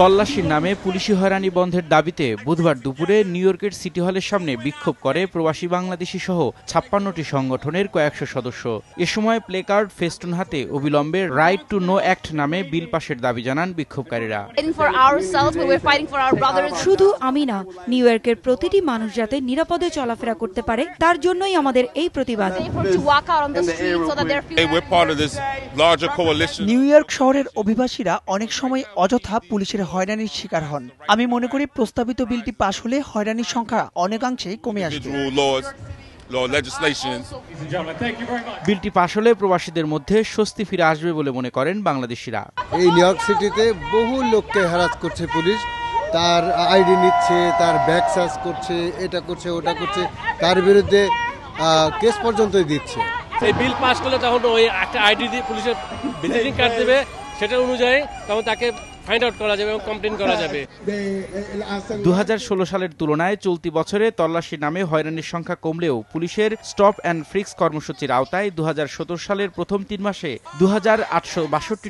তল্লাশির নামে পুলিশি হয়রানি বন্ধের দাবিতে বুধবার দুপুরে নিউ ইয়র্কের সিটি হলের সামনে বিক্ষোভ করে প্রবাসী বাংলাদেশি সহ ছাপ্পান্নটি সংগঠনের কয়েকশো সদস্য এ সময় প্লেকার্ড ফেস্টুন হাতে অবিলম্বে রাইট টু নো অ্যাক্ট নামে বিল পাশের দাবি জানান বিক্ষোভকারীরা শুধু আমি না নিউ ইয়র্কের প্রতিটি মানুষ যাতে নিরাপদে চলাফেরা করতে পারে তার জন্যই আমাদের এই প্রতিবাদ নিউ ইয়র্ক শহরের অভিবাসীরা অনেক সময় অযথা পুলিশের হয়রানির শিকার হন আমি মনে করি প্রস্তাবিত বিলটি পাশ হলে হয়রানির সংখ্যা অনেকাংশেই কমে আসবে বিলটি পাশ হলে প্রবাসীদের মধ্যে স্বস্তি ফিরে আসবে বলে মনে করেন বাংলাদেশিরা এই নিউ ইয়র্ক সিটিতে বহু লোককে হেরাত করছে পুলিশ তার আইডি নিচ্ছে তার ব্যাগ সার্চ করছে এটা করছে ওটা করছে তার বিরুদ্ধে কেস পর্যন্ত দিচ্ছে সেই বিল পাস করলে তখন ওই একটা আইডি দিয়ে পুলিশের ভিজিটিং কার্ড দেবে সেটা অনুযায়ী তখন তাকে ফাইন্ড আউট সালের তুলনায় চলতি বছরে তল্লাশি নামে হয়রানির সংখ্যা কমলেও পুলিশের স্টপ অ্যান্ড ফ্রিক্স কর্মসূচির আওতায় দু সালের প্রথম তিন মাসে দু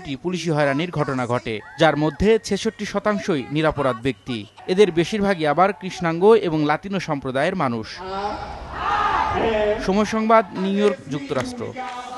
টি পুলিশি হয়রানির ঘটনা ঘটে যার মধ্যে ছেষট্টি শতাংশই নিরাপরাধ ব্যক্তি এদের বেশিরভাগই আবার কৃষ্ণাঙ্গ এবং লাতিনো সম্প্রদায়ের মানুষ সময় সংবাদ নিউ ইয়র্ক যুক্তরাষ্ট্র